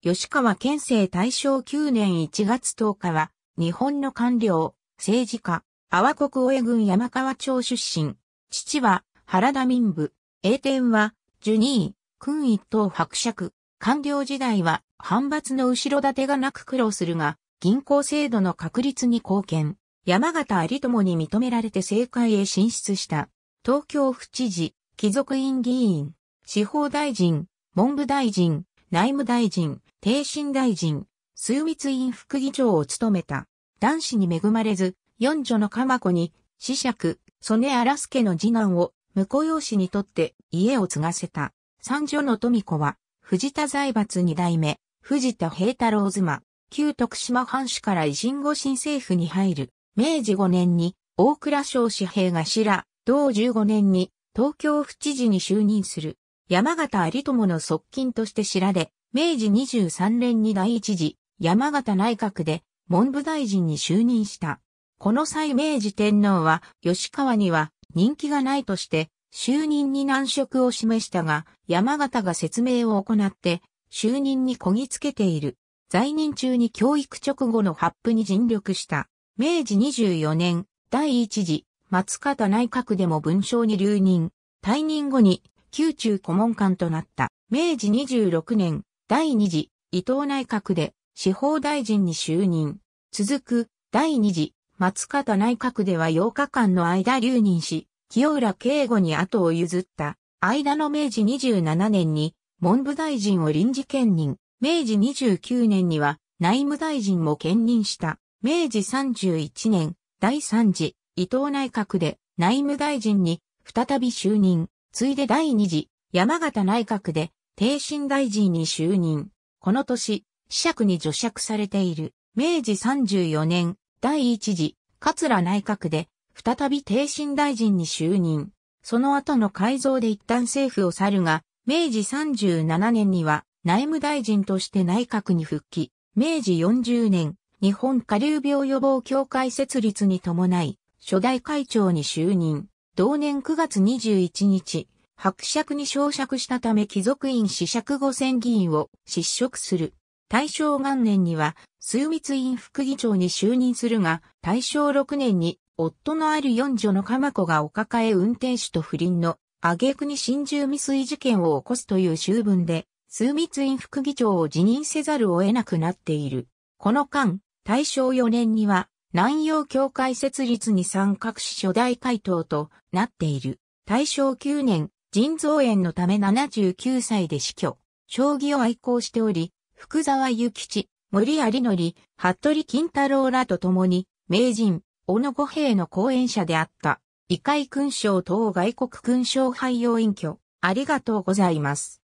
吉川県政大正9年1月10日は、日本の官僚、政治家、阿波国親郡山川町出身。父は、原田民部。英天は、ジュニー、君一等伯爵。官僚時代は、反発の後ろ盾がなく苦労するが、銀行制度の確立に貢献。山形有友に認められて政界へ進出した。東京府知事、貴族院議員、司法大臣、文部大臣、内務大臣、帝信大臣、枢密院副議長を務めた。男子に恵まれず、四女の鎌子に、子爵、曽根荒助の次男を、婿養子にとって家を継がせた。三女の富子は、藤田財閥二代目、藤田平太郎妻、旧徳島藩主から維新後新政府に入る。明治五年に、大倉省紙幣ら、同十五年に、東京府知事に就任する。山形有友の側近として知られ、明治23年に第一次山形内閣で文部大臣に就任した。この際明治天皇は吉川には人気がないとして就任に難色を示したが山形が説明を行って就任にこぎつけている。在任中に教育直後の発布に尽力した。明治24年第一次松方内閣でも文章に留任。退任後に宮中顧問官となった。明治26年第2次伊藤内閣で司法大臣に就任。続く第2次松方内閣では8日間の間留任し、清浦慶吾に後を譲った。間の明治27年に文部大臣を臨時兼任。明治29年には内務大臣も兼任した。明治31年第3次伊藤内閣で内務大臣に再び就任。ついで第2次山形内閣で帝神大臣に就任。この年、子爵に除爵されている、明治34年、第一次、桂内閣で、再び帝神大臣に就任。その後の改造で一旦政府を去るが、明治37年には内務大臣として内閣に復帰。明治40年、日本下流病予防協会設立に伴い、初代会長に就任。同年9月21日、伯爵に昇爵したため貴族院子爵五千議員を失職する。大正元年には、枢密院副議長に就任するが、大正6年に、夫のある四女の鎌子がお抱え運転手と不倫の、挙句に心中未遂事件を起こすという修文で、枢密院副議長を辞任せざるを得なくなっている。この間、大正4年には、南洋協会設立に参画し初代会頭となっている。大正9年、腎臓炎のため79歳で死去。将棋を愛好しており、福沢諭吉、森有則、服部金太郎らと共に、名人、小野五平の講演者であった。異界勲章等外国勲章廃用隠居。ありがとうございます。